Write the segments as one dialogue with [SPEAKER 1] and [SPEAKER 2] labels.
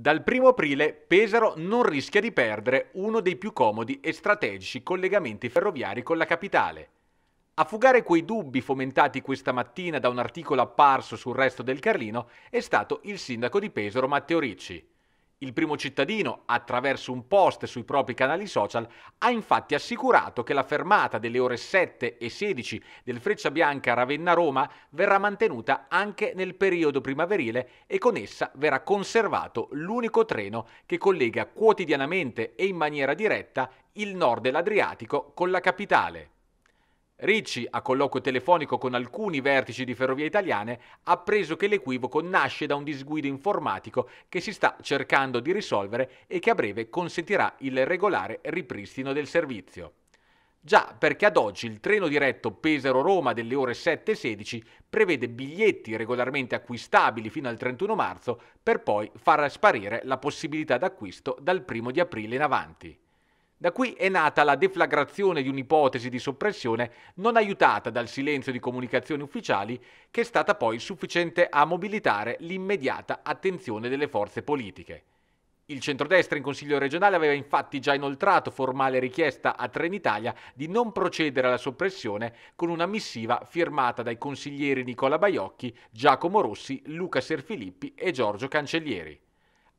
[SPEAKER 1] Dal 1 aprile Pesaro non rischia di perdere uno dei più comodi e strategici collegamenti ferroviari con la capitale. A fugare quei dubbi fomentati questa mattina da un articolo apparso sul resto del Carlino è stato il sindaco di Pesaro Matteo Ricci. Il primo cittadino, attraverso un post sui propri canali social, ha infatti assicurato che la fermata delle ore 7 e 16 del Freccia Bianca Ravenna-Roma verrà mantenuta anche nel periodo primaverile e con essa verrà conservato l'unico treno che collega quotidianamente e in maniera diretta il nord dell'Adriatico con la capitale. Ricci, a colloquio telefonico con alcuni vertici di Ferrovie Italiane, ha appreso che l'equivoco nasce da un disguido informatico che si sta cercando di risolvere e che a breve consentirà il regolare ripristino del servizio. Già perché ad oggi il treno diretto Pesaro-Roma delle ore 7.16 prevede biglietti regolarmente acquistabili fino al 31 marzo per poi far sparire la possibilità d'acquisto dal 1 di aprile in avanti. Da qui è nata la deflagrazione di un'ipotesi di soppressione non aiutata dal silenzio di comunicazioni ufficiali che è stata poi sufficiente a mobilitare l'immediata attenzione delle forze politiche. Il centrodestra in Consiglio regionale aveva infatti già inoltrato formale richiesta a Trenitalia di non procedere alla soppressione con una missiva firmata dai consiglieri Nicola Baiocchi, Giacomo Rossi, Luca Serfilippi e Giorgio Cancellieri.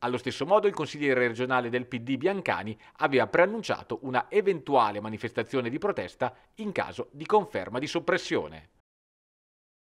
[SPEAKER 1] Allo stesso modo il consigliere regionale del PD Biancani aveva preannunciato una eventuale manifestazione di protesta in caso di conferma di soppressione.